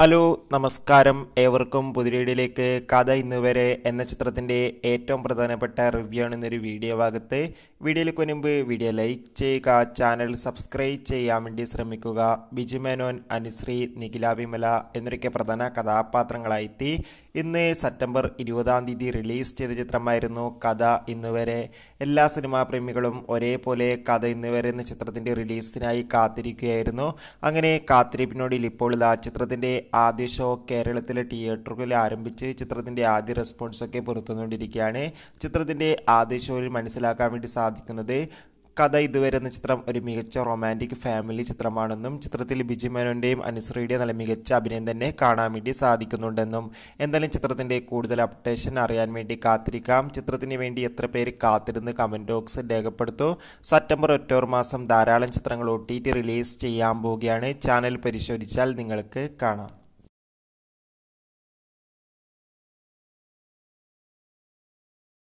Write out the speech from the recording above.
hello നമസ്കാരം ഏവർക്കും പുതിരേടിയിലേക്ക് കഥ ഇന്ന് വരെ എന്ന ചിത്രത്തിൻ്റെ ഏറ്റവും പ്രധാനപ്പെട്ട റിവ്യൂ ആണ് ഇന്നൊരു വീഡിയോ ഭാഗത്ത് വീഡിയോയിലേക്ക് മുൻപ് വീഡിയോ ലൈക്ക് ചെയ്യുക ചാനൽ സബ്സ്ക്രൈബ് ചെയ്യാൻ വേണ്ടി ശ്രമിക്കുക ബിജു മേനോൻ അനുശ്രീ നിഖില വിമല എന്നൊക്കെ പ്രധാന കഥാപാത്രങ്ങളായിത്തി ഇന്ന് സെപ്റ്റംബർ ഇരുപതാം തീയതി റിലീസ് ചെയ്ത ചിത്രമായിരുന്നു കഥ ഇന്ന് വരെ എല്ലാ സിനിമാ പ്രേമികളും ഒരേപോലെ കഥ ഇന്ന് വരെ എന്ന ചിത്രത്തിൻ്റെ റിലീസിനായി കാത്തിരിക്കുകയായിരുന്നു അങ്ങനെ കാത്തിരിപ്പിനോടിൽ ഇപ്പോൾ ആ ചിത്രത്തിൻ്റെ ആദ്യ ഷോ കേരളത്തിലെ തിയേറ്ററുകളിൽ ആരംഭിച്ച് ചിത്രത്തിൻ്റെ ആദ്യ റെസ്പോൺസൊക്കെ പുറത്തുനിന്നുകൊണ്ടിരിക്കുകയാണ് ചിത്രത്തിൻ്റെ ആദ്യ ഷോയിൽ മനസ്സിലാക്കാൻ വേണ്ടി സാധിക്കുന്നത് കഥ ഇതുവരെ എന്ന ചിത്രം ഒരു മികച്ച റൊമാൻറ്റിക് ഫാമിലി ചിത്രമാണെന്നും ചിത്രത്തിൽ ബിജി മേനോൻ്റെയും അനുശ്രീയുടെയും നല്ല മികച്ച അഭിനയം തന്നെ കാണാൻ വേണ്ടി സാധിക്കുന്നുണ്ടെന്നും എന്തായാലും ചിത്രത്തിൻ്റെ കൂടുതൽ അപ്ഡേഷൻ അറിയാൻ വേണ്ടി കാത്തിരിക്കാം ചിത്രത്തിന് വേണ്ടി എത്ര പേര് കാത്തിരുന്ന് കമൻറ്റ് ബോക്സ് രേഖപ്പെടുത്തു സെപ്റ്റംബർ ഒക്ടോബർ മാസം ധാരാളം ചിത്രങ്ങൾ ഒ റിലീസ് ചെയ്യാൻ പോവുകയാണ് ചാനൽ പരിശോധിച്ചാൽ നിങ്ങൾക്ക് കാണാം